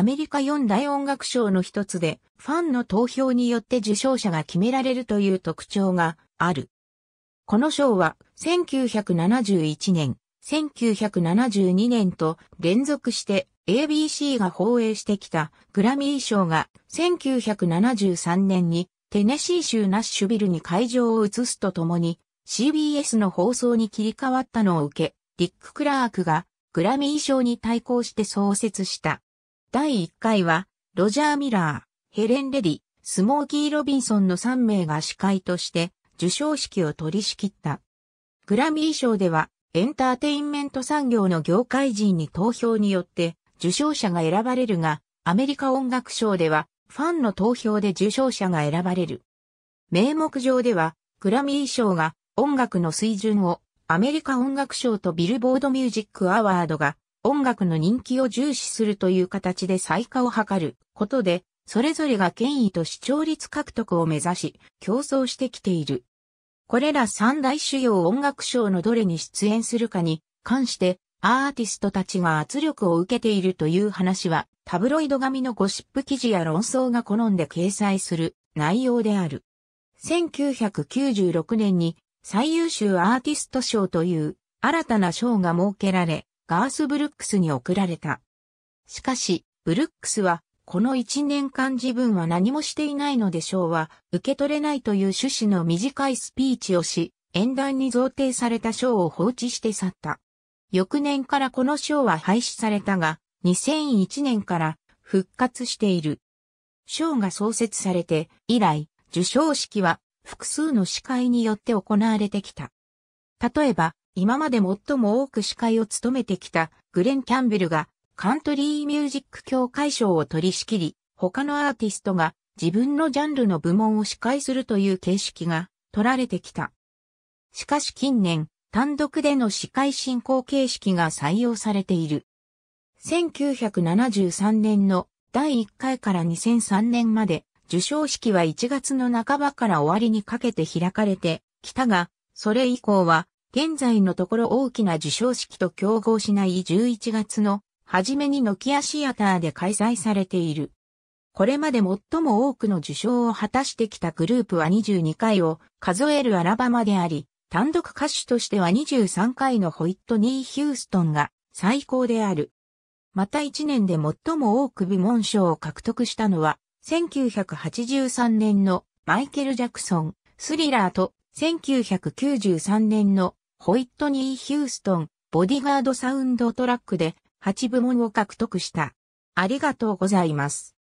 アメリカ4大音楽賞の一つで、ファンの投票によって受賞者が決められるという特徴がある。この賞は、1971年、1972年と連続して ABC が放映してきたグラミー賞が1973年にテネシー州ナッシュビルに会場を移すとともに CBS の放送に切り替わったのを受け、リック・クラークがグラミー賞に対抗して創設した第1回は、ロジャー・ミラー、ヘレン・レディ、スモーキー・ロビンソンの3名が司会として受賞式を取り仕切った。グラミー賞では、エンターテインメント産業の業界人に投票によって受賞者が選ばれるが、アメリカ音楽賞ではファンの投票で受賞者が選ばれる。名目上では、グラミー賞が音楽の水準をアメリカ音楽賞とビルボードミュージックアワードが音楽の人気を重視するという形で最下を図ることで、それぞれが権威と視聴率獲得を目指し、競争してきている。これら三大主要音楽賞のどれに出演するかに関して、アーティストたちが圧力を受けているという話は、タブロイド紙のゴシップ記事や論争が好んで掲載する内容である。1996年に最優秀アーティスト賞という新たな賞が設けられ、ガース・ブルックスに送られた。しかし、ブルックスは、この一年間自分は何もしていないのでしょうは、受け取れないという趣旨の短いスピーチをし、演壇に贈呈された賞を放置して去った。翌年からこの賞は廃止されたが、2001年から復活している。賞が創設されて以来、受賞式は複数の司会によって行われてきた。例えば、今まで最も多く司会を務めてきたグレン・キャンベルがカントリーミュージック協会賞を取り仕切り、他のアーティストが自分のジャンルの部門を司会するという形式が取られてきた。しかし近年、単独での司会進行形式が採用されている。1973年の第1回から2003年まで、受賞式は1月の半ばから終わりにかけて開かれてきたが、それ以降は現在のところ大きな授賞式と競合しない11月の初めにノキアシアターで開催されている。これまで最も多くの受賞を果たしてきたグループは22回を数えるアラバマであり、単独歌手としては23回のホイットニー・ヒューストンが最高である。また1年で最も多く部門賞を獲得したのは、1983年のマイケル・ジャクソン、スリラーと1993年のホイットニー・ヒューストン、ボディガードサウンドトラックで8部門を獲得した。ありがとうございます。